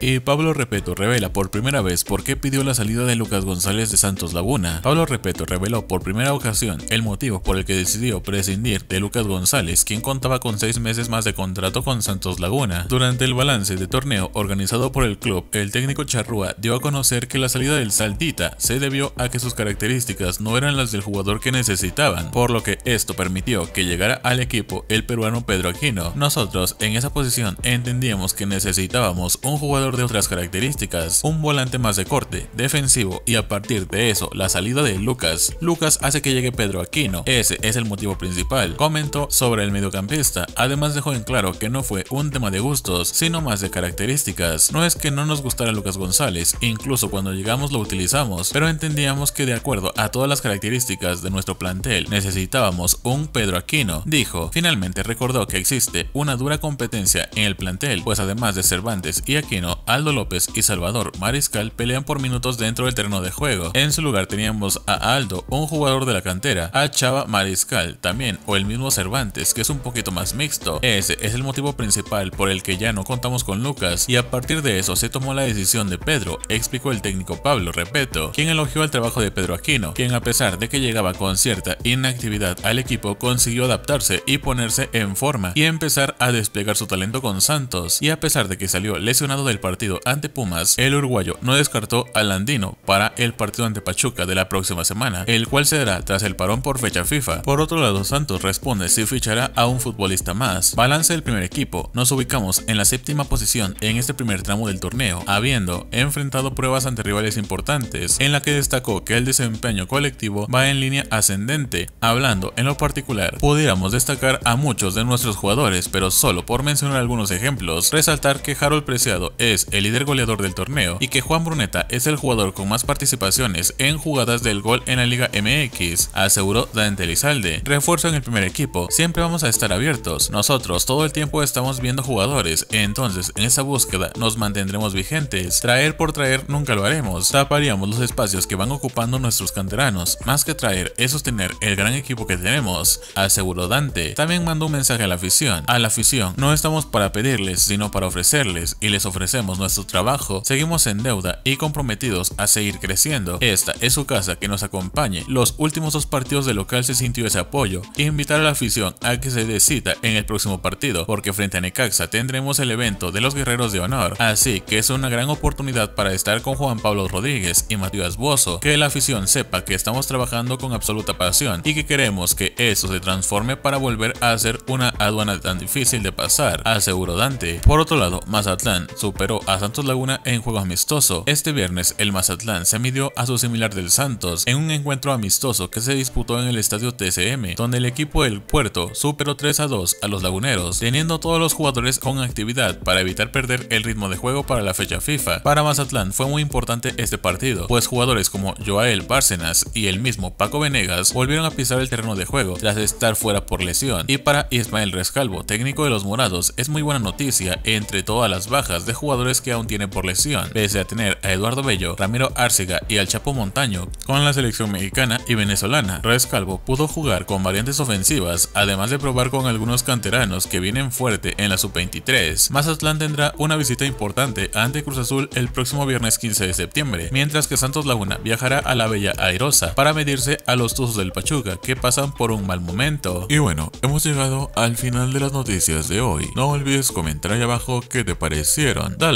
Y Pablo Repeto revela por primera vez por qué pidió la salida de Lucas González de Santos Laguna. Pablo Repeto reveló por primera ocasión el motivo por el que decidió prescindir de Lucas González, quien contaba con seis meses más de contrato con Santos Laguna. Durante el balance de torneo organizado por el club, el técnico Charrúa dio a conocer que la salida del Saltita se debió a que sus características no eran las del jugador que necesitaban, por lo que esto permitió que llegara al equipo el peruano Pedro Aquino. Nosotros en esa posición entendíamos que necesitábamos un jugador de otras características, un volante más de corte, defensivo y a partir de eso la salida de Lucas. Lucas hace que llegue Pedro Aquino, ese es el motivo principal, comentó sobre el mediocampista, además dejó en claro que no fue un tema de gustos, sino más de características. No es que no nos gustara Lucas González, incluso cuando llegamos lo utilizamos, pero entendíamos que de acuerdo a todas las características de nuestro plantel necesitábamos un Pedro Aquino, dijo. Finalmente recordó que existe una dura competencia en el plantel, pues además de Cervantes y Aquino, Aldo López y Salvador Mariscal pelean por minutos dentro del terreno de juego. En su lugar teníamos a Aldo, un jugador de la cantera, a Chava Mariscal también, o el mismo Cervantes, que es un poquito más mixto. Ese es el motivo principal por el que ya no contamos con Lucas y a partir de eso se tomó la decisión de Pedro, explicó el técnico Pablo Repeto, quien elogió el trabajo de Pedro Aquino, quien a pesar de que llegaba con cierta inactividad al equipo consiguió adaptarse y ponerse en forma y empezar a desplegar su talento con Santos y a pesar de que salió lesionado del partido ante Pumas, el uruguayo no descartó al andino para el partido ante Pachuca de la próxima semana, el cual se dará tras el parón por fecha FIFA. Por otro lado, Santos responde si fichará a un futbolista más. Balance del primer equipo, nos ubicamos en la séptima posición en este primer tramo del torneo, habiendo enfrentado pruebas ante rivales importantes, en la que destacó que el desempeño colectivo va en línea ascendente. Hablando en lo particular, pudiéramos destacar a muchos de nuestros jugadores, pero solo por mencionar algunos ejemplos, resaltar que Harold Preciado es el líder goleador del torneo y que Juan Bruneta es el jugador con más participaciones en jugadas del gol en la Liga MX, aseguró Dante Lizalde. Refuerzo en el primer equipo, siempre vamos a estar abiertos. Nosotros todo el tiempo estamos viendo jugadores, entonces en esa búsqueda nos mantendremos vigentes. Traer por traer nunca lo haremos, taparíamos los espacios que van ocupando nuestros canteranos. Más que traer es sostener el gran equipo que tenemos, aseguró Dante. También mandó un mensaje a la afición. A la afición, no estamos para pedirles, sino para ofrecerles y les ofrecemos nuestro trabajo, seguimos en deuda y comprometidos a seguir creciendo. Esta es su casa que nos acompañe. Los últimos dos partidos de local se sintió ese apoyo e invitar a la afición a que se decida en el próximo partido, porque frente a Necaxa tendremos el evento de los Guerreros de Honor. Así que es una gran oportunidad para estar con Juan Pablo Rodríguez y Matías Bozo, que la afición sepa que estamos trabajando con absoluta pasión y que queremos que eso se transforme para volver a hacer una aduana tan difícil de pasar, aseguró Dante. Por otro lado, Mazatlán superó a Santos Laguna en juego amistoso. Este viernes el Mazatlán se midió a su similar del Santos en un encuentro amistoso que se disputó en el estadio TCM, donde el equipo del puerto superó 3 a 2 a los laguneros, teniendo todos los jugadores con actividad para evitar perder el ritmo de juego para la fecha FIFA. Para Mazatlán fue muy importante este partido, pues jugadores como Joael Bárcenas y el mismo Paco Venegas volvieron a pisar el terreno de juego tras estar fuera por lesión. Y para Ismael Rescalvo, técnico de los morados, es muy buena noticia entre todas las bajas de jugadores que aún tiene por lesión, pese a tener a Eduardo Bello, Ramiro Arcega y al Chapo Montaño con la selección mexicana y venezolana. Reyes Calvo pudo jugar con variantes ofensivas, además de probar con algunos canteranos que vienen fuerte en la sub-23. Mazatlán tendrá una visita importante ante Cruz Azul el próximo viernes 15 de septiembre, mientras que Santos Laguna viajará a la Bella Airosa para medirse a los Tuzos del Pachuca que pasan por un mal momento. Y bueno, hemos llegado al final de las noticias de hoy. No olvides comentar ahí abajo qué te parecieron. Dale